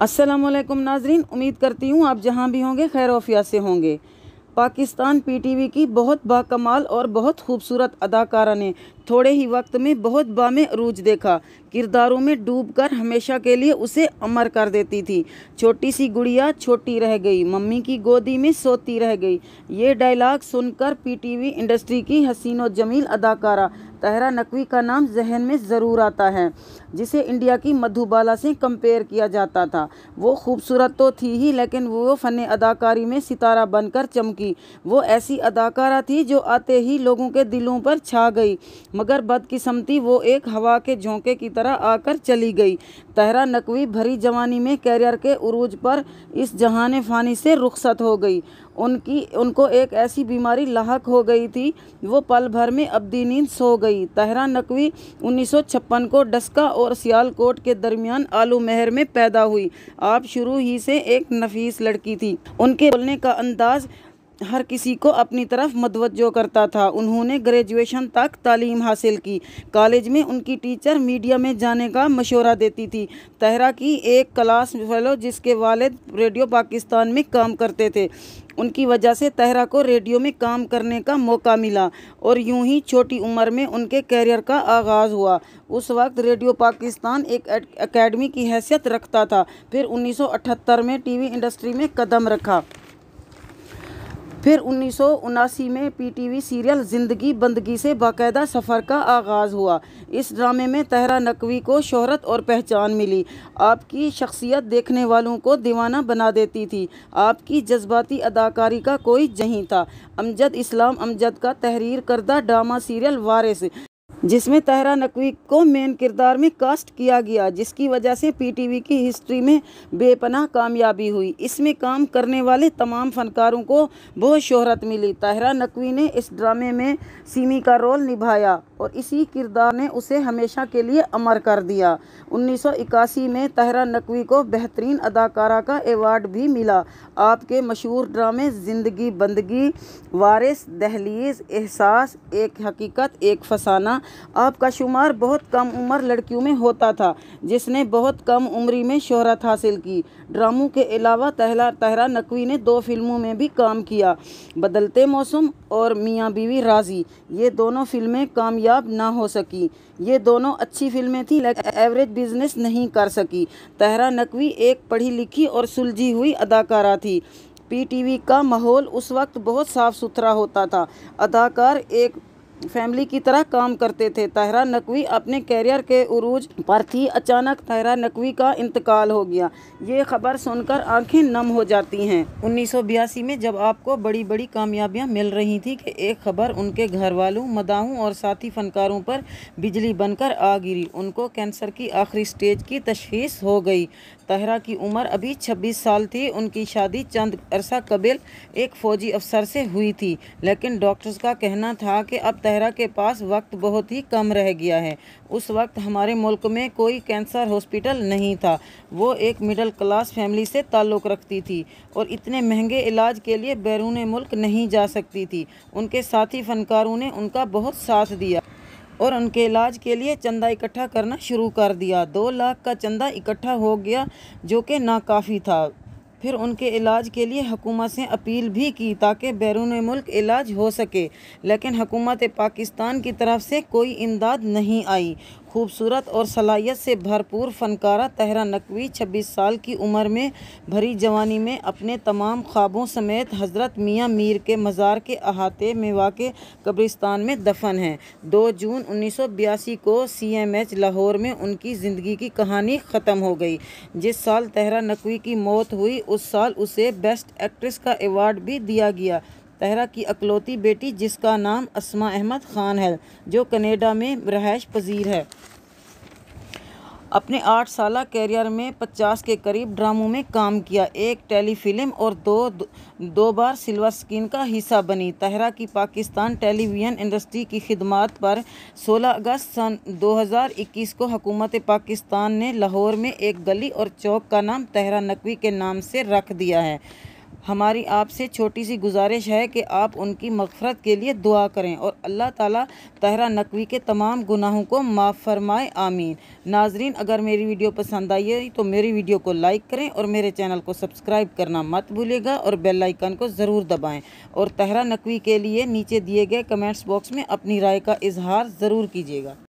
असलम नाजरीन उम्मीद करती हूँ आप जहाँ भी होंगे खैर वफिया से होंगे पाकिस्तान पीटीवी की बहुत बाकमाल और बहुत खूबसूरत अदाकारा ने थोड़े ही वक्त में बहुत बाम अरूज देखा किरदारों में डूबकर हमेशा के लिए उसे अमर कर देती थी छोटी सी गुड़िया छोटी रह गई मम्मी की गोदी में सोती रह गई ये डायलॉग सुनकर पीटीवी इंडस्ट्री की हसीन जमील अदाकारा तहरा नकवी का नाम जहन में ज़रूर आता है जिसे इंडिया की मधुबाला से कंपेयर किया जाता था वो खूबसूरत तो थी ही लेकिन वो फ़न अदाकारी में सितारा बनकर चमकी वो ऐसी अदाकारा थी जो आते ही लोगों के दिलों पर छा गई मगर बदकिस्मती वो एक हवा के झोंके की तरह आकर चली गई तहरा नकवी भरी जवानी में कैरियर के उरूज पर इस जहान फ़ानी से रुखसत हो गई उनकी उनको एक ऐसी बीमारी लाक हो गई थी वो पल भर में अबदी नींद सो गई तहरा नकवी 1956 को डस्का और सियालकोट के दरमियान आलू महर में पैदा हुई आप शुरू ही से एक नफीस लड़की थी उनके बोलने का अंदाज़ हर किसी को अपनी तरफ मतवजो करता था उन्होंने ग्रेजुएशन तक तालीम हासिल की कॉलेज में उनकी टीचर मीडिया में जाने का मशवरा देती थी तहरा की एक क्लास फैलो जिसके वालिद रेडियो पाकिस्तान में काम करते थे उनकी वजह से तहरा को रेडियो में काम करने का मौका मिला और यूं ही छोटी उम्र में उनके कैरियर का आगाज़ हुआ उस वक्त रेडियो पाकिस्तान एक एकेडमी की हैसियत रखता था फिर 1978 में टीवी इंडस्ट्री में कदम रखा फिर उन्नीस में पीटीवी सीरियल ज़िंदगी बंदगी से बाकायदा सफ़र का आगाज़ हुआ इस ड्रामे में तहरा नकवी को शोहरत और पहचान मिली आपकी शख्सियत देखने वालों को दीवाना बना देती थी आपकी जज्बाती अदाकारी का कोई जहीं था अमजद इस्लाम अमजद का तहरीर करदा ड्रामा सीरियल वारिस जिसमें तहरा नकवी को मेन किरदार में कास्ट किया गया जिसकी वजह से पीटीवी की हिस्ट्री में बेपनाह कामयाबी हुई इसमें काम करने वाले तमाम फनकारों को बहुत शोहरत मिली तहरा नकवी ने इस ड्रामे में सीमी का रोल निभाया और इसी किरदार ने उसे हमेशा के लिए अमर कर दिया 1981 में तहरा नकवी को बेहतरीन अदाकारा का एवॉर्ड भी मिला आपके मशहूर ड्रामे ज़िंदगी बंदगी वारिस दहलीज एहसास एक हकीकत एक फसाना आपका शुमार बहुत कम उम्र लड़कियों में होता था जिसने बहुत कम उम्री में शोहरत हासिल की ड्रामों के अलावा तहरा तहरा नकवी ने दो फिल्मों में भी काम किया बदलते मौसम और मियाँ बीवी राजी ये दोनों फिल्में कामयाब कामयाब ना हो सकी ये दोनों अच्छी फिल्में थी लेकिन एवरेज बिजनेस नहीं कर सकी तहरा नकवी एक पढ़ी लिखी और सुलझी हुई अदाकारा थी पीटीवी का माहौल उस वक्त बहुत साफ़ सुथरा होता था अदाकार एक फैमिली की तरह काम करते थे तहरा नकवी अपने कैरियर के उरूज पर थी अचानक तहरा नकवी का इंतकाल हो गया ये खबर सुनकर आंखें नम हो जाती हैं 1982 में जब आपको बड़ी बड़ी कामयाबियां मिल रही थी कि एक खबर उनके घर वालों मदाहों और साथी फनकारों पर बिजली बनकर आ गिरी उनको कैंसर की आखिरी स्टेज की तशखीस हो गई तहरा की उम्र अभी छब्बीस साल थी उनकी शादी चंद अरसा कबिल एक फ़ौजी अफसर से हुई थी लेकिन डॉक्टर्स का कहना था कि अब तहरा के पास वक्त बहुत ही कम रह गया है उस वक्त हमारे मुल्क में कोई कैंसर हॉस्पिटल नहीं था वो एक मिडिल क्लास फैमिली से ताल्लुक़ रखती थी और इतने महंगे इलाज के लिए बैरून मुल्क नहीं जा सकती थी उनके साथी फनकारों ने उनका बहुत साथ दिया और उनके इलाज के लिए चंदा इकट्ठा करना शुरू कर दिया दो लाख का चंदा इकट्ठा हो गया जो कि नाकाफ़ी था फिर उनके इलाज के लिए हकूमत से अपील भी की ताकि बैरून मुल्क इलाज हो सके लेकिन हुकूमत पाकिस्तान की तरफ से कोई इमदाद नहीं आई खूबसूरत और सलाहियत से भरपूर फनकारा तहरा नकवी 26 साल की उम्र में भरी जवानी में अपने तमाम ख्वाबों समेत हज़रत मियाँ मीर के मज़ार के अहाते में वाक़ कब्रिस्तान में दफन हैं 2 जून 1982 को सीएमएच लाहौर में उनकी ज़िंदगी की कहानी ख़त्म हो गई जिस साल तहरा नकवी की मौत हुई उस साल उसे बेस्ट एक्ट्रेस का एवॉर्ड भी दिया गया तहरा की अकलौती बेटी जिसका नाम असमा अहमद ख़ान है जो कनेडा में रहायश पजीर है अपने आठ साल कैरियर में पचास के करीब ड्रामों में काम किया एक टेलीफिल्म और दो दो बार सिल्वर स्क्रीन का हिस्सा बनी तहरा की पाकिस्तान टेलीविज़न इंडस्ट्री की खिदमत पर 16 अगस्त सन 2021 को हुकूमत पाकिस्तान ने लाहौर में एक गली और चौक का नाम तहरा नकवी के नाम से रख दिया है हमारी आपसे छोटी सी गुजारिश है कि आप उनकी मफ़रत के लिए दुआ करें और अल्लाह ताला तहरा नकवी के तमाम गुनाहों को माफ़ फरमाए आमीन नाजरीन अगर मेरी वीडियो पसंद आई है तो मेरी वीडियो को लाइक करें और मेरे चैनल को सब्सक्राइब करना मत भूलिएगा और बेल आइकन को ज़रूर दबाएं और तहरा नकवी के लिए नीचे दिए गए कमेंट्स बॉक्स में अपनी राय का इजहार ज़रूर कीजिएगा